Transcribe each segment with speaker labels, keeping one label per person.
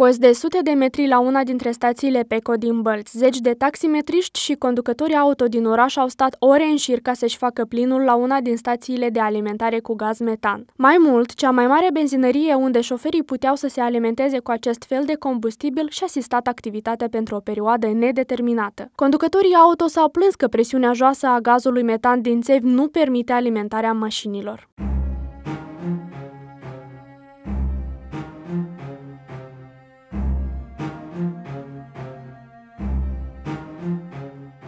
Speaker 1: Cozi de sute de metri la una dintre stațiile PECO din Bălți, zeci de taximetriști și conducători auto din oraș au stat ore în șir ca să-și facă plinul la una din stațiile de alimentare cu gaz metan. Mai mult, cea mai mare benzinărie unde șoferii puteau să se alimenteze cu acest fel de combustibil și-a asistat activitatea pentru o perioadă nedeterminată. Conducătorii auto s-au plâns că presiunea joasă a gazului metan din țevi nu permite alimentarea mașinilor.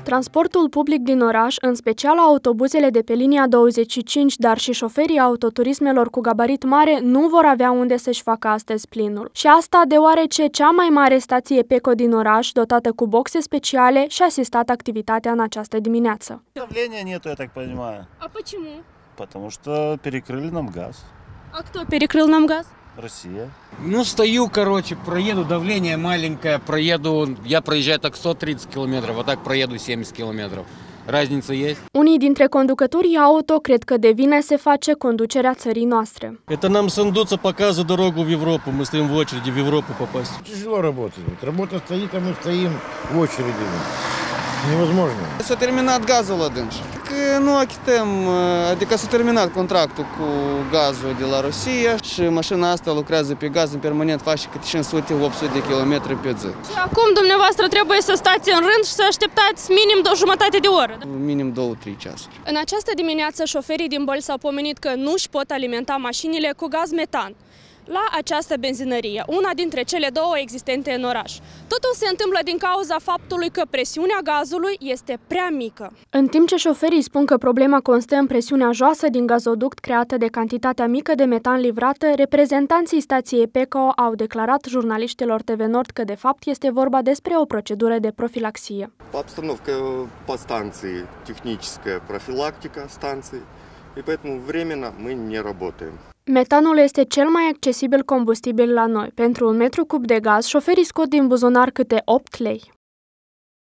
Speaker 1: Transportul public din oraș, în special autobuzele de pe linia 25, dar și șoferii autoturismelor cu gabarit mare, nu vor avea unde să-și facă astăzi plinul. Și asta deoarece cea mai mare stație PECO din oraș, dotată cu boxe speciale, și-a asistat activitatea în această dimineață. Давления нету, я так понимаю. А почему? Потому что перекрыли нам газ. А кто перекрыл нам газ? Россия. Ну, стою, короче, проеду, давление маленькое, проеду, я проезжаю так 130 километров, а так проеду 70 километров. разница есть. Unii dintre conducătorii auto cred că de vină se face conducerea țării noastre. Это нам сандуца показывает дорогу в Европу. Мы стоим в очереди в Европу попасть. Тяжело работать. Работа стоит, а мы стоим в очереди. Невозможно. Să terminat gazul adânci. că nu achităm, adică s-a terminat contractul cu gazul de la Rusia și mașina asta lucrează pe gaz în permanent, face câte 500-800 de kilometri pe zi. Și acum dumneavoastră trebuie să stați în rând și să așteptați minim de o jumătate de oră. Da? Minim 2-3 ceasuri. În această dimineață, șoferii din Băl s-au pomenit că nu își pot alimenta mașinile cu gaz metan la această benzinărie, una dintre cele două existente în oraș. Totul se întâmplă din cauza faptului că presiunea gazului este prea mică. În timp ce șoferii spun că problema constă în presiunea joasă din gazoduct creată de cantitatea mică de metan livrată, reprezentanții stației PECO au declarat jurnaliștilor TV Nord că de fapt este vorba despre o procedură de профилаксия. Обстановка э, по станции, техническая профилактика станции – и поэтому временно мы не работаем. Metanul este cel mai accesibil combustibil la noi. Pentru un metru cub de gaz, șoferii scot din buzunar câte 8 lei.